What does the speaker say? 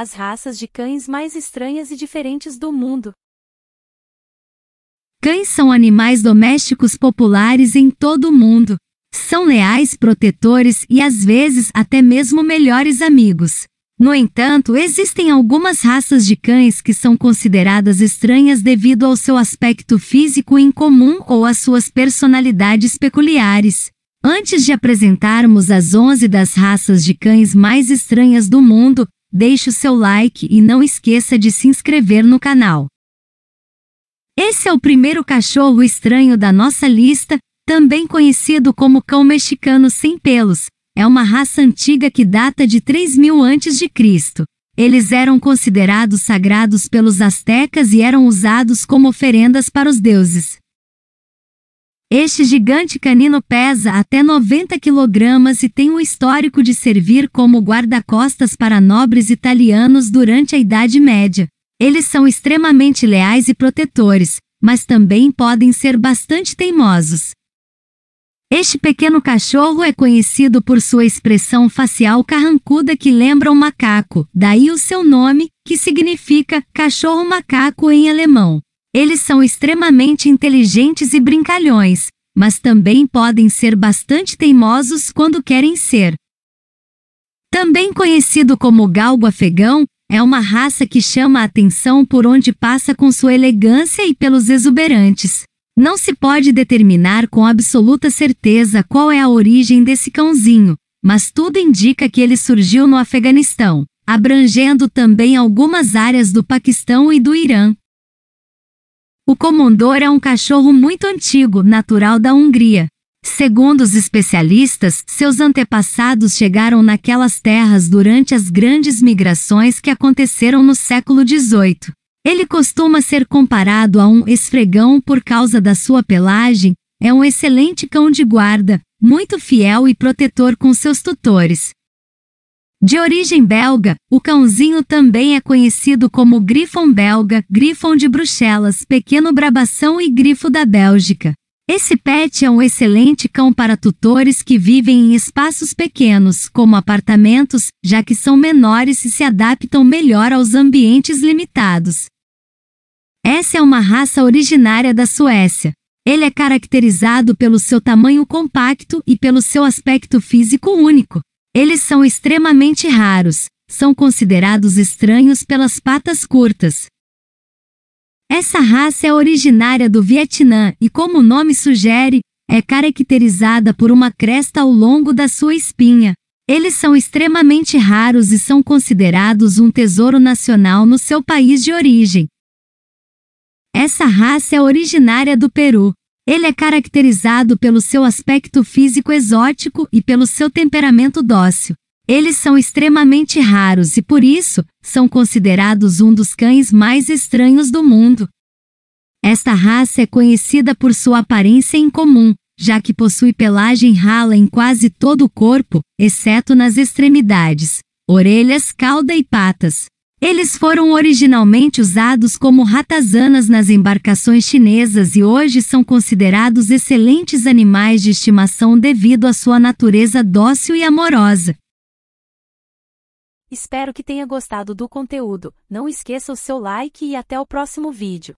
as raças de cães mais estranhas e diferentes do mundo. Cães são animais domésticos populares em todo o mundo. São leais protetores e às vezes até mesmo melhores amigos. No entanto, existem algumas raças de cães que são consideradas estranhas devido ao seu aspecto físico incomum ou às suas personalidades peculiares. Antes de apresentarmos as 11 das raças de cães mais estranhas do mundo, deixe o seu like e não esqueça de se inscrever no canal. Esse é o primeiro cachorro estranho da nossa lista, também conhecido como cão mexicano sem pelos. É uma raça antiga que data de 3000 a.C. Eles eram considerados sagrados pelos astecas e eram usados como oferendas para os deuses. Este gigante canino pesa até 90 quilogramas e tem um histórico de servir como guarda-costas para nobres italianos durante a Idade Média. Eles são extremamente leais e protetores, mas também podem ser bastante teimosos. Este pequeno cachorro é conhecido por sua expressão facial carrancuda que lembra um macaco, daí o seu nome, que significa cachorro-macaco em alemão. Eles são extremamente inteligentes e brincalhões, mas também podem ser bastante teimosos quando querem ser. Também conhecido como galgo afegão, é uma raça que chama a atenção por onde passa com sua elegância e pelos exuberantes. Não se pode determinar com absoluta certeza qual é a origem desse cãozinho, mas tudo indica que ele surgiu no Afeganistão, abrangendo também algumas áreas do Paquistão e do Irã. O comondor é um cachorro muito antigo, natural da Hungria. Segundo os especialistas, seus antepassados chegaram naquelas terras durante as grandes migrações que aconteceram no século XVIII. Ele costuma ser comparado a um esfregão por causa da sua pelagem, é um excelente cão de guarda, muito fiel e protetor com seus tutores. De origem belga, o cãozinho também é conhecido como Grifon belga, Grifon de Bruxelas, Pequeno Brabação e Grifo da Bélgica. Esse pet é um excelente cão para tutores que vivem em espaços pequenos, como apartamentos, já que são menores e se adaptam melhor aos ambientes limitados. Essa é uma raça originária da Suécia. Ele é caracterizado pelo seu tamanho compacto e pelo seu aspecto físico único. Eles são extremamente raros, são considerados estranhos pelas patas curtas. Essa raça é originária do Vietnã e, como o nome sugere, é caracterizada por uma cresta ao longo da sua espinha. Eles são extremamente raros e são considerados um tesouro nacional no seu país de origem. Essa raça é originária do Peru. Ele é caracterizado pelo seu aspecto físico exótico e pelo seu temperamento dócil. Eles são extremamente raros e, por isso, são considerados um dos cães mais estranhos do mundo. Esta raça é conhecida por sua aparência incomum, já que possui pelagem rala em quase todo o corpo, exceto nas extremidades, orelhas, cauda e patas. Eles foram originalmente usados como ratazanas nas embarcações chinesas e hoje são considerados excelentes animais de estimação devido à sua natureza dócil e amorosa. Espero que tenha gostado do conteúdo. Não esqueça o seu like e até o próximo vídeo.